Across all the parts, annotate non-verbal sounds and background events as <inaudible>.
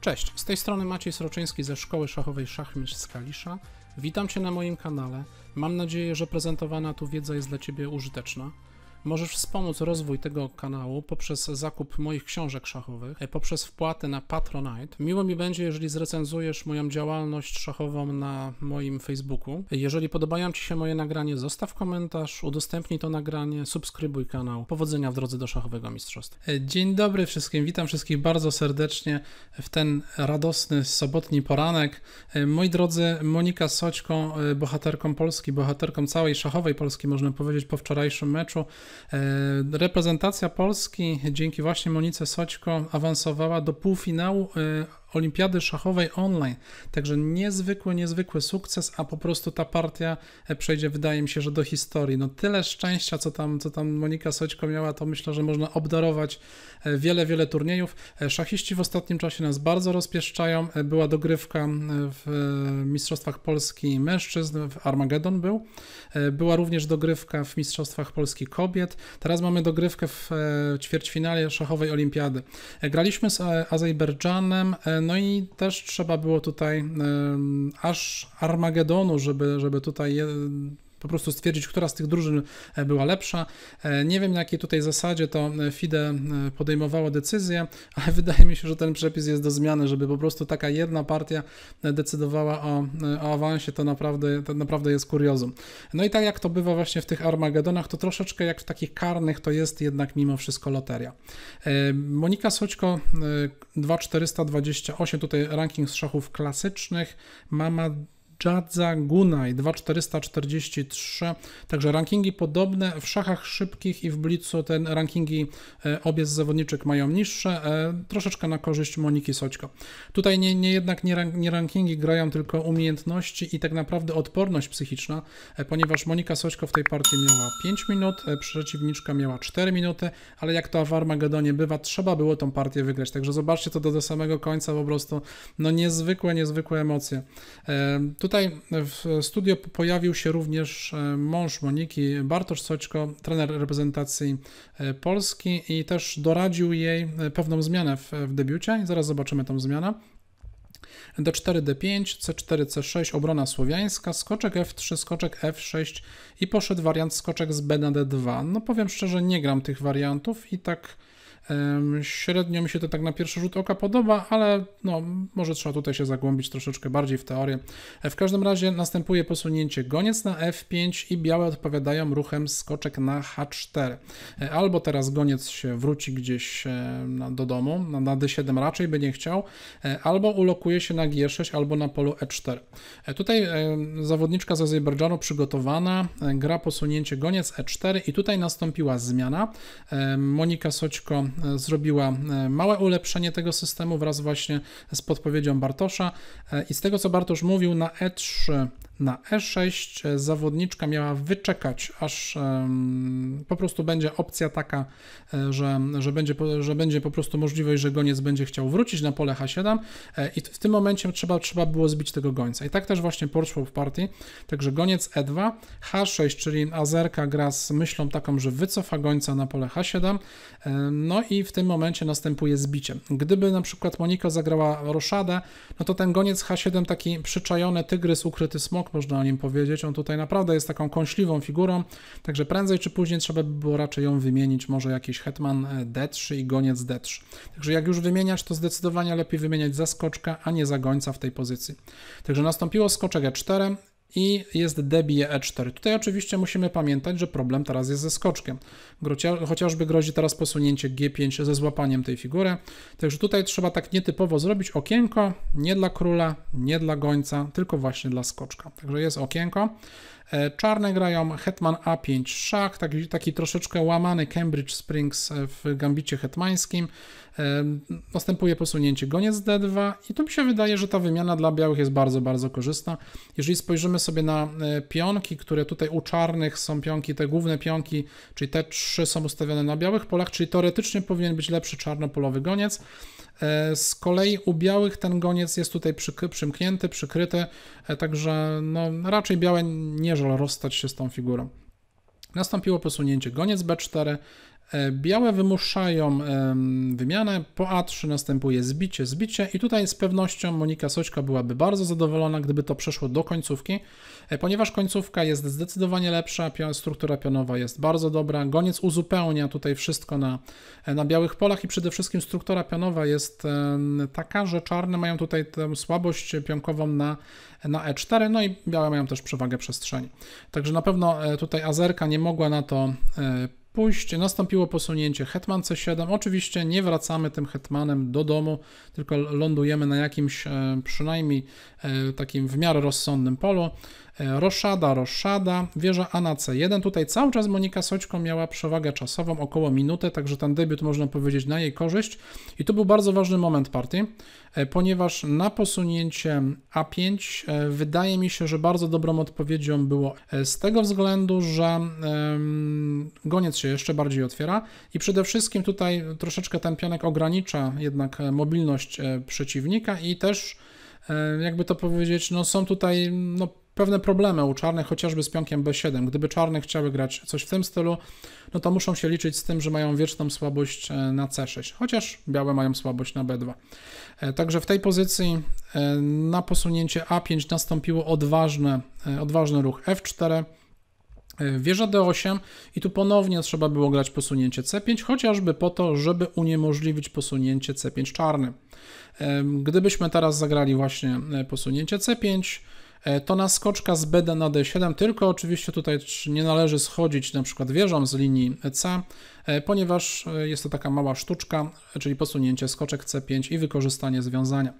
Cześć, z tej strony Maciej Sroczyński ze Szkoły Szachowej Szachmistrz z Kalisza. Witam Cię na moim kanale. Mam nadzieję, że prezentowana tu wiedza jest dla Ciebie użyteczna. Możesz wspomóc rozwój tego kanału poprzez zakup moich książek szachowych, e, poprzez wpłaty na Patronite. Miło mi będzie, jeżeli zrecenzujesz moją działalność szachową na moim Facebooku. Jeżeli podobają Ci się moje nagranie, zostaw komentarz, udostępnij to nagranie, subskrybuj kanał. Powodzenia w drodze do szachowego mistrzostwa. E, dzień dobry wszystkim, witam wszystkich bardzo serdecznie w ten radosny sobotni poranek. E, moi drodzy, Monika Soćko, bohaterką Polski, bohaterką całej szachowej Polski, można powiedzieć, po wczorajszym meczu, E, reprezentacja Polski dzięki właśnie Monice Soćko awansowała do półfinału e, olimpiady szachowej online. Także niezwykły, niezwykły sukces, a po prostu ta partia e, przejdzie, wydaje mi się, że do historii. No tyle szczęścia, co tam, co tam Monika Soćko miała, to myślę, że można obdarować e, wiele, wiele turniejów. E, szachiści w ostatnim czasie nas bardzo rozpieszczają. Była dogrywka w Mistrzostwach Polski Mężczyzn, w Armagedon był. Była również dogrywka w Mistrzostwach Polski Kobiet. Teraz mamy dogrywkę w ćwierćfinale szachowej olimpiady. Graliśmy z Azerbejdżanem no i też trzeba było tutaj aż Armagedonu, żeby, żeby tutaj po prostu stwierdzić, która z tych drużyn e, była lepsza. E, nie wiem, na jakiej tutaj zasadzie to e, FIDE podejmowało decyzję, ale <laughs> wydaje mi się, że ten przepis jest do zmiany, żeby po prostu taka jedna partia decydowała o, o awansie, to naprawdę, to naprawdę jest kuriozum. No i tak jak to bywa właśnie w tych Armagedonach, to troszeczkę jak w takich karnych, to jest jednak mimo wszystko loteria. Monika Soćko 2428, tutaj ranking z szachów klasycznych, mama Jadza Gunaj 2443. Także rankingi podobne w szachach szybkich i w blitzu ten rankingi e, obie z zawodniczek mają niższe, e, troszeczkę na korzyść Moniki Soćko. Tutaj nie, nie jednak nie, rank, nie rankingi grają, tylko umiejętności i tak naprawdę odporność psychiczna, e, ponieważ Monika Soćko w tej partii miała 5 minut, przeciwniczka miała 4 minuty, ale jak to w Armagedonie bywa, trzeba było tą partię wygrać. Także zobaczcie to do, do samego końca, po prostu no niezwykłe, niezwykłe emocje. Tutaj Tutaj w studio pojawił się również e, mąż Moniki, Bartosz Soćko, trener reprezentacji e, Polski i też doradził jej e, pewną zmianę w, w debiucie. zaraz zobaczymy tą zmianę. D4, D5, C4, C6, obrona słowiańska, skoczek F3, skoczek F6 i poszedł wariant skoczek z B na D2. No powiem szczerze, nie gram tych wariantów i tak Średnio mi się to tak na pierwszy rzut oka podoba, ale no, może trzeba tutaj się zagłębić troszeczkę bardziej w teorię. W każdym razie następuje posunięcie goniec na f5 i białe odpowiadają ruchem skoczek na h4. E, albo teraz goniec się wróci gdzieś e, do domu, na d7 raczej by nie chciał, e, albo ulokuje się na g6 albo na polu e4. Tutaj zawodniczka z Azerbejdżanu przygotowana, gra posunięcie goniec e4 i tutaj nastąpiła zmiana. Monika Soćko E, zrobiła e, małe ulepszenie tego systemu wraz właśnie z podpowiedzią Bartosza. E, I z tego co Bartosz mówił, na E3 na E6 e, zawodniczka miała wyczekać, aż po prostu będzie opcja taka, e, że, że, będzie, że będzie po prostu możliwość, że goniec będzie chciał wrócić na pole H7 e, i w tym momencie trzeba, trzeba było zbić tego gońca. I tak też właśnie poszło w partii, także goniec E2, H6, czyli Azerka gra z myślą taką, że wycofa gońca na pole H7, no i w tym momencie następuje zbicie. Gdyby na przykład Monika zagrała roszadę, no to ten goniec H7 taki przyczajony tygrys ukryty smok można o nim powiedzieć. On tutaj naprawdę jest taką kąśliwą figurą, także prędzej czy później trzeba by było raczej ją wymienić, może jakiś hetman e, D3 i goniec D3. Także jak już wymieniać, to zdecydowanie lepiej wymieniać za skoczka, a nie za gońca w tej pozycji. Także nastąpiło skoczek E4, i jest debie e4. Tutaj oczywiście musimy pamiętać, że problem teraz jest ze skoczkiem. Chociażby grozi teraz posunięcie g5 ze złapaniem tej figury. Także tutaj trzeba tak nietypowo zrobić okienko, nie dla króla, nie dla gońca, tylko właśnie dla skoczka. Także jest okienko. E, czarne grają hetman a5 szach, taki, taki troszeczkę łamany Cambridge Springs e, w gambicie hetmańskim. E, następuje posunięcie goniec d2 i tu mi się wydaje, że ta wymiana dla białych jest bardzo, bardzo korzystna. Jeżeli spojrzymy sobie na pionki, które tutaj u czarnych są pionki, te główne pionki, czyli te trzy są ustawione na białych polach, czyli teoretycznie powinien być lepszy czarnopolowy goniec. E, z kolei u białych ten goniec jest tutaj przy, przymknięty, przykryty, e, także no, raczej białe nie żal rozstać się z tą figurą. Nastąpiło posunięcie goniec B4, E, białe wymuszają wymianę, po A3 następuje zbicie, zbicie i tutaj z pewnością Monika Soćka byłaby bardzo zadowolona, gdyby to przeszło do końcówki, e, ponieważ końcówka jest zdecydowanie lepsza, struktura pionowa jest bardzo dobra, goniec uzupełnia tutaj wszystko na, e, na białych polach i przede wszystkim struktura pionowa jest taka, że czarne mają tutaj tę słabość pionkową na, na E4, no i białe mają też przewagę przestrzeni. Także na pewno tutaj Azerka nie mogła na to Pójście, nastąpiło posunięcie hetman c7. Oczywiście nie wracamy tym hetmanem do domu, tylko lądujemy na jakimś e, przynajmniej e, takim w miarę rozsądnym polu. E, Roszada, Roszada, wieża A na C1. Tutaj cały czas Monika Soćko miała przewagę czasową, około minuty, także ten debiut można powiedzieć na jej korzyść. I to był bardzo ważny moment partii, e, ponieważ na posunięcie A5 e, wydaje mi się, że bardzo dobrą odpowiedzią było z tego względu, że um, goniec się jeszcze bardziej otwiera i przede wszystkim tutaj troszeczkę ten pionek ogranicza jednak mobilność przeciwnika i też jakby to powiedzieć, no są tutaj no, pewne problemy u czarnych, chociażby z pionkiem B7. Gdyby czarne chciały grać coś w tym stylu, no to muszą się liczyć z tym, że mają wieczną słabość e, na C6, chociaż białe mają słabość na B2. E, także w tej pozycji e, na posunięcie A5 nastąpiło odważne, odważny ruch F4, Wieża D8 i tu ponownie trzeba było grać posunięcie C5, chociażby po to, żeby uniemożliwić posunięcie C5 czarny. Gdybyśmy teraz zagrali właśnie posunięcie C5, E, to na skoczka z B na D7, tylko oczywiście tutaj nie należy schodzić na przykład wieżą z linii C, e, ponieważ e, jest to taka mała sztuczka, czyli posunięcie skoczek C5 i wykorzystanie związania.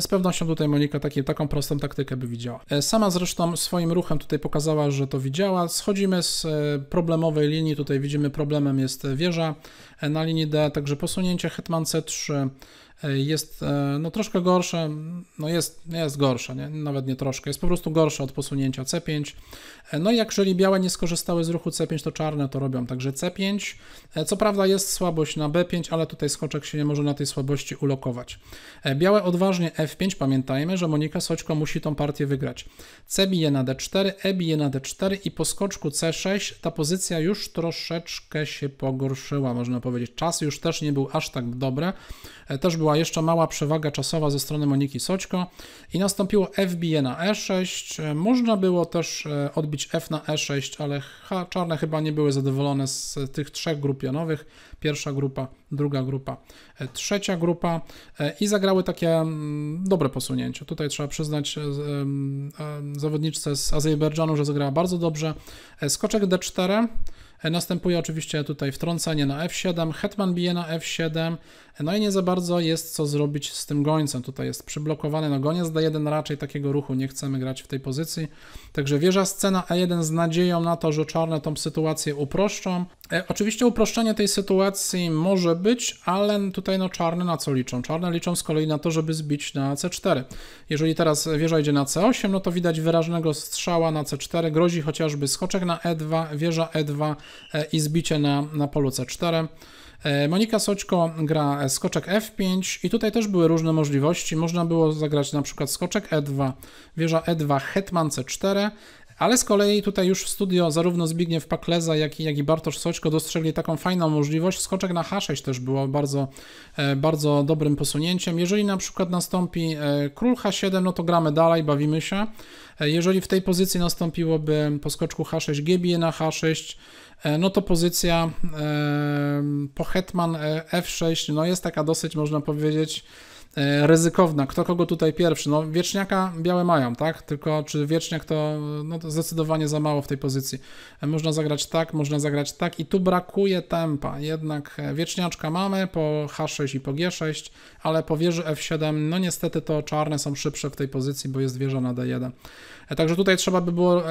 Z pewnością tutaj Monika taki, taką prostą taktykę by widziała. Sama zresztą swoim ruchem tutaj pokazała, że to widziała. Schodzimy z problemowej linii, tutaj widzimy problemem jest wieża na linii D, także posunięcie hetman C3, E, jest e, no, troszkę gorsze, no jest, jest gorsze, nie? nawet nie troszkę, jest po prostu gorsze od posunięcia C5. E, no i jeżeli białe nie skorzystały z ruchu C5, to czarne to robią, także C5. Co prawda jest słabość na B5, ale tutaj skoczek się nie może na tej słabości ulokować. Białe odważnie F5, pamiętajmy, że Monika Soćko musi tą partię wygrać. C bije na D4, E bije na D4 i po skoczku C6 ta pozycja już troszeczkę się pogorszyła, można powiedzieć. Czas już też nie był aż tak dobry, też była była jeszcze mała przewaga czasowa ze strony Moniki Soćko i nastąpiło FBE na E6. Można było też e, odbić F na E6, ale czarne chyba nie były zadowolone z e, tych trzech grup Pierwsza grupa, druga grupa, e, trzecia grupa i zagrały takie mm, dobre posunięcie. Tutaj trzeba przyznać zawodniczce z Azerbejdżanu, że zagrała bardzo dobrze. Skoczek D4. Następuje oczywiście tutaj wtrącenie na F7, hetman bije na F7, no i nie za bardzo jest co zrobić z tym gońcem. Tutaj jest przyblokowany, no goniec D1 raczej takiego ruchu nie chcemy grać w tej pozycji. Także wieża scena a e 1 z nadzieją na to, że czarne tą sytuację uproszczą. E, oczywiście uproszczenie tej sytuacji może być, ale tutaj no czarne na co liczą? Czarne liczą z kolei na to, żeby zbić na C4. Jeżeli teraz wieża idzie na C8, no to widać wyraźnego strzała na C4, grozi chociażby skoczek na E2, wieża E2 e, i zbicie na, na polu C4. E, Monika Soczko gra skoczek F5 i tutaj też były różne możliwości. Można było zagrać na przykład skoczek E2, wieża E2, hetman C4, ale z kolei tutaj już w studio zarówno Zbigniew Pakleza, jak i, jak i Bartosz Soćko dostrzegli taką fajną możliwość. Skoczek na H6 też było bardzo, e, bardzo dobrym posunięciem. Jeżeli na przykład nastąpi e, król H7, no to gramy dalej, bawimy się. Jeżeli w tej pozycji nastąpiłoby po skoczku H6 G na H6, E, no to pozycja e, po Hetman e, F6 no jest taka dosyć, można powiedzieć, ryzykowna. Kto kogo tutaj pierwszy? No wieczniaka białe mają, tak? Tylko czy wieczniak to, no, to zdecydowanie za mało w tej pozycji. Można zagrać tak, można zagrać tak i tu brakuje tempa. Jednak wieczniaczka mamy po H6 i po G6, ale po wieży F7, no niestety to czarne są szybsze w tej pozycji, bo jest wieża na D1. Także tutaj trzeba by było,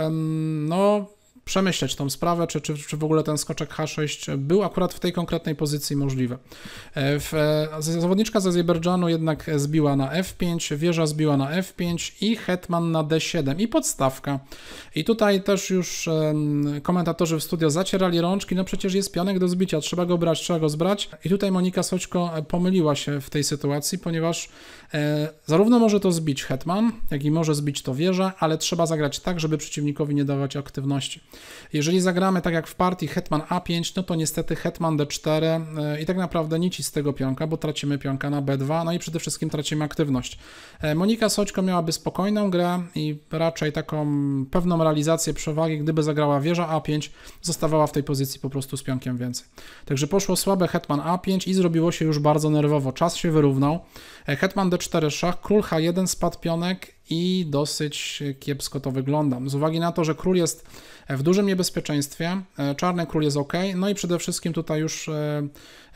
no przemyśleć tą sprawę, czy, czy, czy w ogóle ten skoczek H6 był akurat w tej konkretnej pozycji możliwy. E, w, e, zawodniczka z Azerbejdżanu jednak zbiła na F5, wieża zbiła na F5 i hetman na D7 i podstawka. I tutaj też już komentatorzy w studio zacierali rączki, no przecież jest pionek do zbicia, trzeba go brać, trzeba go zbrać. I tutaj Monika Soćko e, pomyliła się w tej sytuacji, ponieważ zarówno może to zbić hetman, jak i może zbić to wieża, ale trzeba zagrać tak, żeby przeciwnikowi nie dawać aktywności. Jeżeli zagramy tak jak w partii hetman a5, no to niestety hetman d4 e, i tak naprawdę nic z tego pionka, bo tracimy pionka na b2, no i przede wszystkim tracimy aktywność. E, Monika Soćko miałaby spokojną grę i raczej taką pewną realizację przewagi, gdyby zagrała wieża a5, zostawała w tej pozycji po prostu z pionkiem więcej. Także poszło słabe hetman a5 i zrobiło się już bardzo nerwowo. Czas się wyrównał. E, hetman d4 szach, król h1 spadł pionek i dosyć kiepsko to wygląda. Z uwagi na to, że król jest w dużym niebezpieczeństwie, e, czarny król jest ok, no i przede wszystkim tutaj już e,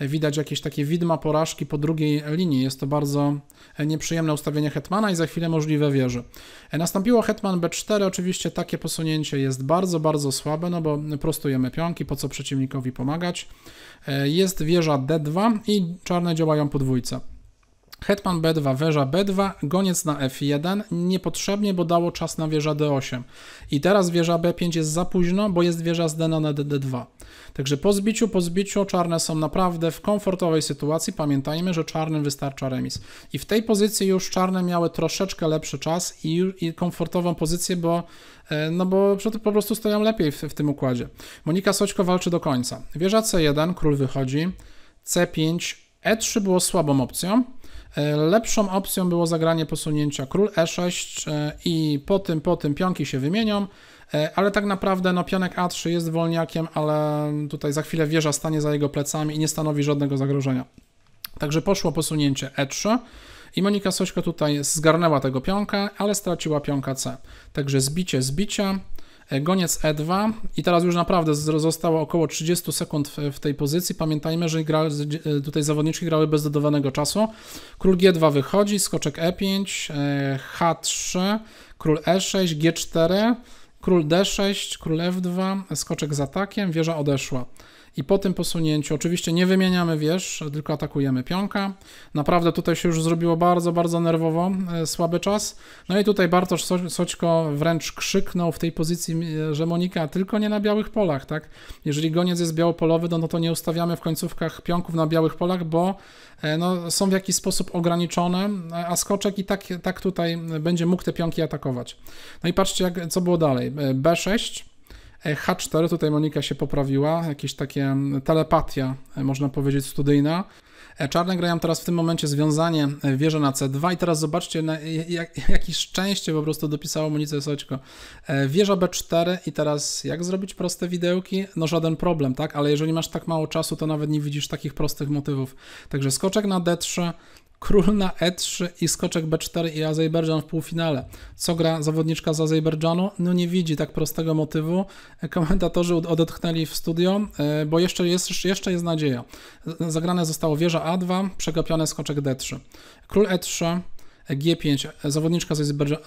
widać jakieś takie widma porażki po drugiej linii. Jest to bardzo e, nieprzyjemne ustawienie hetmana i za chwilę możliwe wieży. Nastąpiło hetman b4, oczywiście takie posunięcie jest bardzo, bardzo słabe, no bo prostujemy pionki, po co przeciwnikowi pomagać. Jest wieża d2 i czarne działają podwójce. Hetman B2, wieża B2, goniec na F1, niepotrzebnie, bo dało czas na wieża D8. I teraz wieża B5 jest za późno, bo jest wieża z D na D2. Także po zbiciu, po zbiciu czarne są naprawdę w komfortowej sytuacji. Pamiętajmy, że czarnym wystarcza remis. I w tej pozycji już czarne miały troszeczkę lepszy czas i, i komfortową pozycję, bo e, no bo po prostu stoją lepiej w, w tym układzie. Monika Soćko walczy do końca. Wieża C1, król wychodzi, C5, E3 było słabą opcją, E, lepszą opcją było zagranie posunięcia król e6 e, i po tym, po tym pionki się wymienią, e, ale tak naprawdę no, pionek a3 jest wolniakiem, ale tutaj za chwilę wieża stanie za jego plecami i nie stanowi żadnego zagrożenia. Także poszło posunięcie e3 i Monika Sośko tutaj zgarnęła tego pionka, ale straciła pionka c. Także zbicie, zbicie, E, goniec E2 i teraz już naprawdę zostało około 30 sekund w tej pozycji. Pamiętajmy, że gra, e, tutaj zawodniczki grały bez dodawanego czasu. Król G2 wychodzi, skoczek E5, e, H3, król E6, G4, król D6, król F2, skoczek z atakiem, wieża odeszła i po tym posunięciu, oczywiście nie wymieniamy wież, tylko atakujemy pionka. Naprawdę tutaj się już zrobiło bardzo, bardzo nerwowo, e, słaby czas. No i tutaj Bartosz so Soćko wręcz krzyknął w tej pozycji, e, że Monika tylko nie na białych polach, tak? Jeżeli goniec jest białopolowy, no, no to nie ustawiamy w końcówkach pionków na białych polach, bo e, no, są w jakiś sposób ograniczone, a skoczek i tak, tak tutaj będzie mógł te pionki atakować. No i patrzcie, jak, co było dalej. B6, E, H4, tutaj Monika się poprawiła, jakieś takie mm, telepatia, e, można powiedzieć, studyjna. E, Czarne grają teraz w tym momencie związanie wieża na C2 i teraz zobaczcie, na, jak, <laughs> jakie szczęście po prostu dopisało Monice Soćko. Wieża B4 i teraz jak zrobić proste widełki? No żaden problem, tak? Ale jeżeli masz tak mało czasu, to nawet nie widzisz takich prostych motywów. Także skoczek na D3, Król na E3 i skoczek B4 i Azerbejdżan w półfinale. Co gra zawodniczka z Azerbejdżanu? No nie widzi tak prostego motywu. Komentatorzy odetchnęli w studio, e, bo jeszcze jest, jeszcze jest nadzieja. Zagrane zostało wieża A2, przegapione skoczek D3. Król E3, G5. Zawodniczka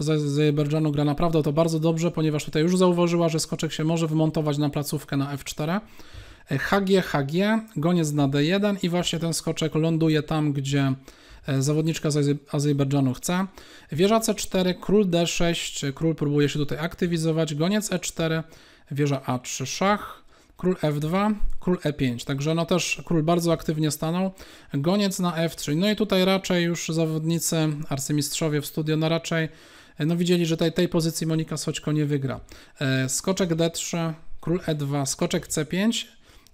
z Azerbejdżanu gra naprawdę to bardzo dobrze, ponieważ tutaj już zauważyła, że skoczek się może wymontować na placówkę na F4. E, HG, HG, goniec na D1 i właśnie ten skoczek ląduje tam, gdzie E, zawodniczka z Azerbejdżanu chce. Wieża C4, król D6, król próbuje się tutaj aktywizować, goniec E4, wieża A3, szach, król F2, król E5. Także no też król bardzo aktywnie stanął, goniec na F3. No i tutaj raczej już zawodnicy, arcymistrzowie w studio, no raczej e, no widzieli, że tej, tej pozycji Monika Soćko nie wygra. E, skoczek D3, król E2, skoczek C5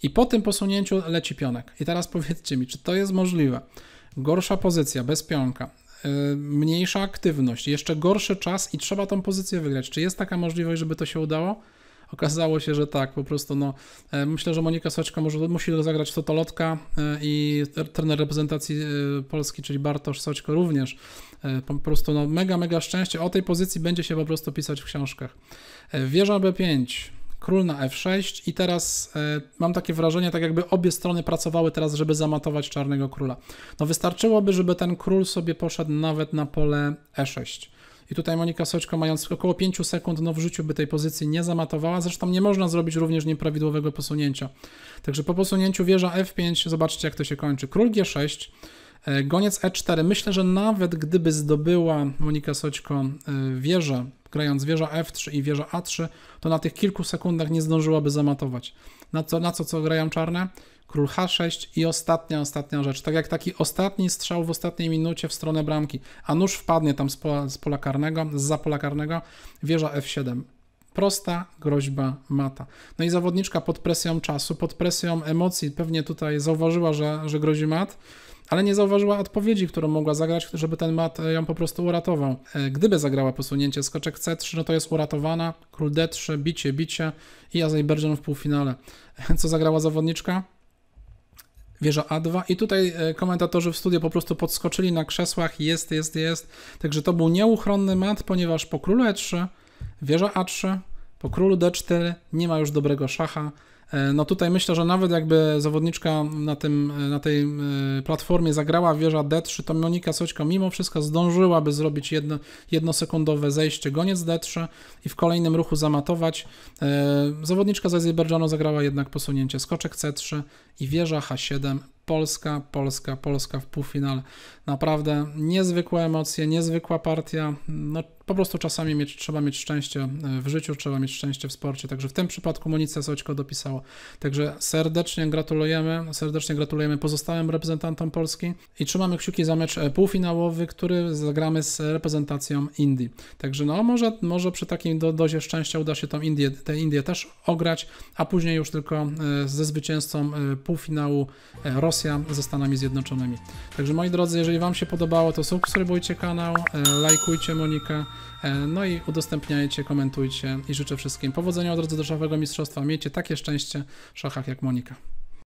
i po tym posunięciu leci pionek. I teraz <laughs> powiedzcie mi, czy to jest możliwe? Gorsza pozycja, bez pionka, e, mniejsza aktywność, jeszcze gorszy czas i trzeba tą pozycję wygrać. Czy jest taka możliwość, żeby to się udało? Okazało się, że tak, po prostu no, e, myślę, że Monika Soczka może, musi zagrać totolotka e, i trener reprezentacji Polski, czyli Bartosz Soczko również. Po prostu no, mega, mega szczęście. O tej pozycji będzie się po prostu pisać w książkach. Wieża B5 król na f6 i teraz y, mam takie wrażenie, tak jakby obie strony pracowały teraz, żeby zamatować czarnego króla. No wystarczyłoby, żeby ten król sobie poszedł nawet na pole e6. I tutaj Monika Soćko mając około 5 sekund, no w życiu by tej pozycji nie zamatowała. Zresztą nie można zrobić również nieprawidłowego posunięcia. Także po posunięciu wieża f5, zobaczcie jak to się kończy. Król g6, e, goniec e4. Myślę, że nawet gdyby zdobyła Monika Soczko e, wieżę grając wieża F3 i wieża A3, to na tych kilku sekundach nie zdążyłaby zamatować. Na co, na co, co grają czarne? Król H6 i ostatnia, ostatnia rzecz. Tak jak taki ostatni strzał w ostatniej minucie w stronę bramki, a nóż wpadnie tam z pola, z pola karnego, za pola karnego, wieża F7. Prosta groźba mata. No i zawodniczka pod presją czasu, pod presją emocji, pewnie tutaj zauważyła, że, że grozi mat ale nie zauważyła odpowiedzi, którą mogła zagrać, żeby ten mat e, ją po prostu uratował. E, gdyby zagrała posunięcie skoczek C3, no to jest uratowana, król D3, bicie, bicie i Azerbejdżan w półfinale. <laughs> Co zagrała zawodniczka? wieża A2 i tutaj e, komentatorzy w studiu po prostu podskoczyli na krzesłach, jest, jest, jest. Także to był nieuchronny mat, ponieważ po królu E3, wieża A3, po królu D4 nie ma już dobrego szacha. E, no tutaj myślę, że nawet jakby zawodniczka na, tym, e, na tej e, platformie zagrała wieża D3, to Monika Soćka mimo wszystko zdążyłaby zrobić jedno, jednosekundowe zejście goniec D3 i w kolejnym ruchu zamatować. Zawodniczka z Azerbejdżanu zagrała jednak posunięcie skoczek C3 i wieża H7 Polska, Polska, Polska w półfinale. Naprawdę niezwykłe emocje, niezwykła partia. No, po prostu czasami mieć, trzeba mieć szczęście e, w życiu, trzeba mieć szczęście w sporcie. Także w tym przypadku Monice Soćko dopisało. Także serdecznie gratulujemy, serdecznie gratulujemy pozostałym reprezentantom Polski i trzymamy kciuki za mecz e, półfinałowy, który zagramy z reprezentacją Indii. Także no, może, może przy takim do, dozie szczęścia uda się tą Indię, tę Indię też ograć, a później już tylko e, ze zwycięzcą półfinału e, Rosja ze Stanami Zjednoczonymi. Także moi drodzy, jeżeli Wam się podobało, to subskrybujcie kanał, e, lajkujcie Monikę, e, no i udostępniajcie, komentujcie i życzę wszystkim powodzenia od razu do szachowego mistrzostwa. Miejcie takie szczęście w szachach jak Monika.